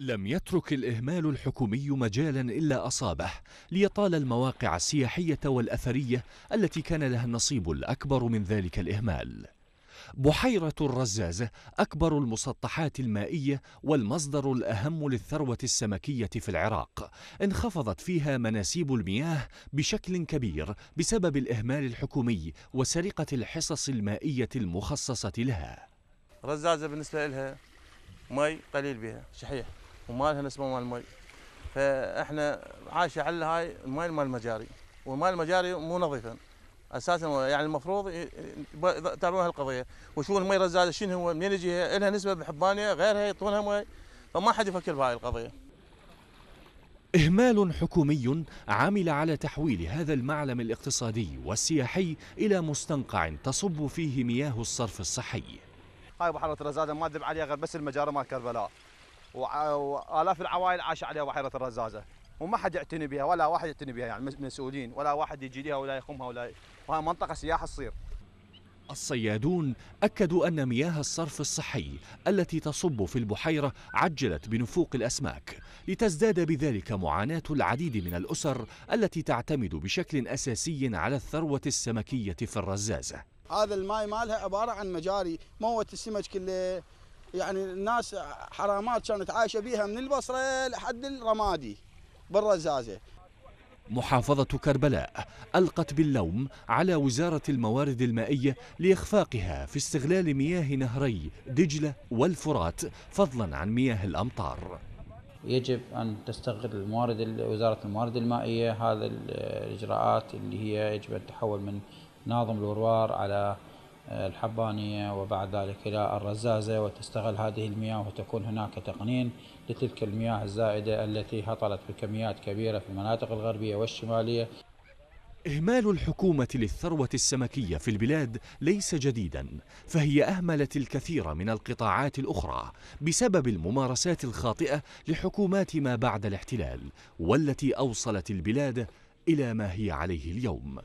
لم يترك الإهمال الحكومي مجالا إلا أصابه ليطال المواقع السياحية والأثرية التي كان لها النصيب الأكبر من ذلك الإهمال بحيرة الرزازة أكبر المسطحات المائية والمصدر الأهم للثروة السمكية في العراق انخفضت فيها مناسيب المياه بشكل كبير بسبب الإهمال الحكومي وسرقة الحصص المائية المخصصة لها رزازة بالنسبة لها مي قليل بها شحيح وما لها نسبه مال المي فاحنا عايشه على هاي الماي مال المجاري والماي المجاري مو نظيفا اساسا يعني المفروض يتابعون هالقضيه وشو المي الرزاز شنو هو منين يجي لها نسبه بحبانيه غيرها يعطونها مي فما حد يفكر بهاي القضيه إهمال حكومي عمل على تحويل هذا المعلم الاقتصادي والسياحي إلى مستنقع تصب فيه مياه الصرف الصحي هاي بحيرة رزادة ما تدب عليها غير بس المجارة مال كربلاء والاف العوائل عاش عليها بحيره الرزازه وما حد يعتني بها ولا واحد يعتني بها يعني مسؤولين ولا واحد يجي لها ولا يخمها ولا وهي منطقه سياحه تصير الصيادون أكدوا أن مياه الصرف الصحي التي تصب في البحيرة عجلت بنفوق الأسماك لتزداد بذلك معاناة العديد من الأسر التي تعتمد بشكل أساسي على الثروة السمكية في الرزازة هذا الماي مالها عبارة عن مجاري موت السمك كله يعني الناس حرامات كانت عايشه بيها من البصره لحد الرمادي بالرزازه محافظة كربلاء ألقت باللوم على وزارة الموارد المائية لإخفاقها في استغلال مياه نهري دجلة والفرات فضلا عن مياه الأمطار يجب أن تستغل الموارد وزارة الموارد المائية هذه الإجراءات اللي هي يجب أن تحول من ناظم الوروار على آه، الحبانية وبعد ذلك إلى الرزازة وتستغل هذه المياه وتكون هناك تقنين لتلك المياه الزائدة التي هطلت بكميات كبيرة في المناطق الغربية والشمالية إهمال الحكومة للثروة السمكية في البلاد ليس جديدا فهي أهملت الكثير من القطاعات الأخرى بسبب الممارسات الخاطئة لحكومات ما بعد الاحتلال والتي أوصلت البلاد إلى ما هي عليه اليوم